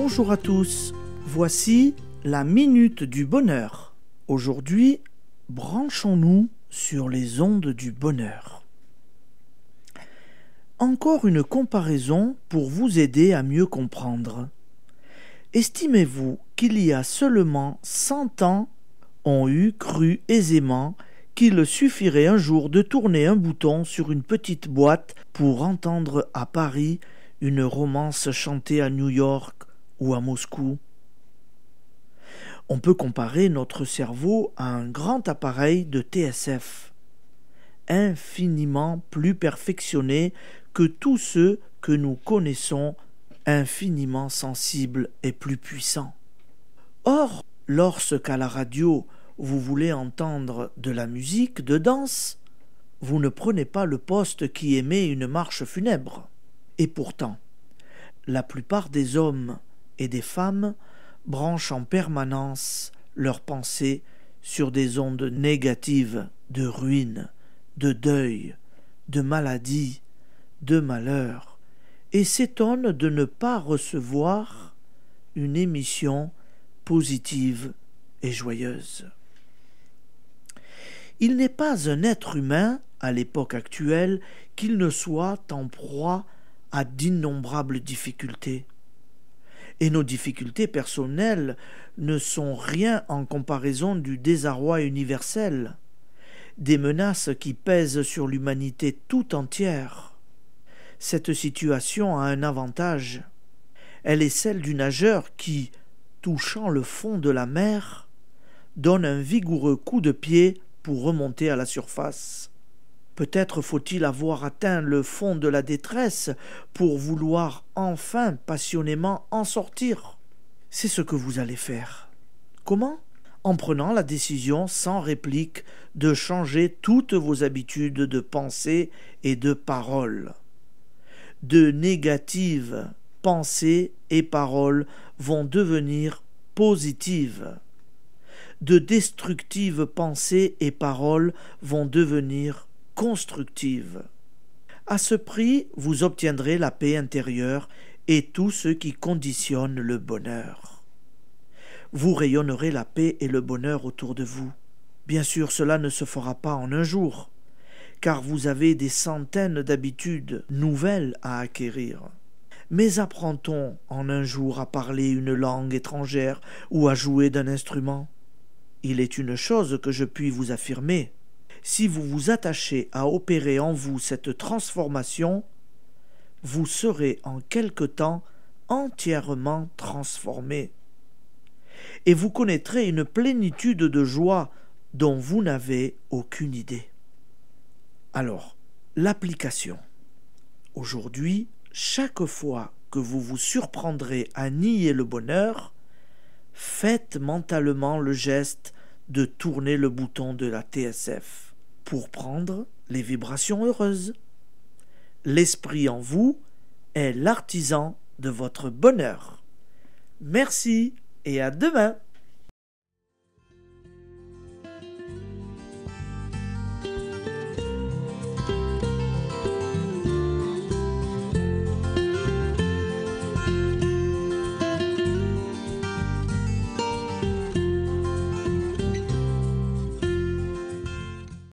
Bonjour à tous, voici la minute du bonheur. Aujourd'hui, branchons-nous sur les ondes du bonheur. Encore une comparaison pour vous aider à mieux comprendre. Estimez-vous qu'il y a seulement cent ans on eût cru aisément qu'il suffirait un jour de tourner un bouton sur une petite boîte pour entendre à Paris une romance chantée à New York ou à Moscou. On peut comparer notre cerveau à un grand appareil de TSF, infiniment plus perfectionné que tous ceux que nous connaissons, infiniment sensible et plus puissant. Or, lorsqu'à la radio vous voulez entendre de la musique, de danse, vous ne prenez pas le poste qui émet une marche funèbre. Et pourtant, la plupart des hommes et des femmes branchent en permanence leurs pensées sur des ondes négatives de ruines, de deuil, de maladie, de malheur, et s'étonnent de ne pas recevoir une émission positive et joyeuse. Il n'est pas un être humain, à l'époque actuelle, qu'il ne soit en proie à d'innombrables difficultés et nos difficultés personnelles ne sont rien en comparaison du désarroi universel, des menaces qui pèsent sur l'humanité tout entière. Cette situation a un avantage. Elle est celle du nageur qui, touchant le fond de la mer, donne un vigoureux coup de pied pour remonter à la surface. Peut-être faut-il avoir atteint le fond de la détresse pour vouloir enfin passionnément en sortir. C'est ce que vous allez faire. Comment En prenant la décision sans réplique de changer toutes vos habitudes de pensée et de parole. De négatives pensées et paroles vont devenir positives. De destructives pensées et paroles vont devenir constructive. À ce prix, vous obtiendrez la paix intérieure et tout ce qui conditionne le bonheur. Vous rayonnerez la paix et le bonheur autour de vous. Bien sûr, cela ne se fera pas en un jour, car vous avez des centaines d'habitudes nouvelles à acquérir. Mais apprend-on en un jour à parler une langue étrangère ou à jouer d'un instrument Il est une chose que je puis vous affirmer, si vous vous attachez à opérer en vous cette transformation, vous serez en quelque temps entièrement transformé. Et vous connaîtrez une plénitude de joie dont vous n'avez aucune idée. Alors, l'application. Aujourd'hui, chaque fois que vous vous surprendrez à nier le bonheur, faites mentalement le geste de tourner le bouton de la TSF pour prendre les vibrations heureuses. L'esprit en vous est l'artisan de votre bonheur. Merci et à demain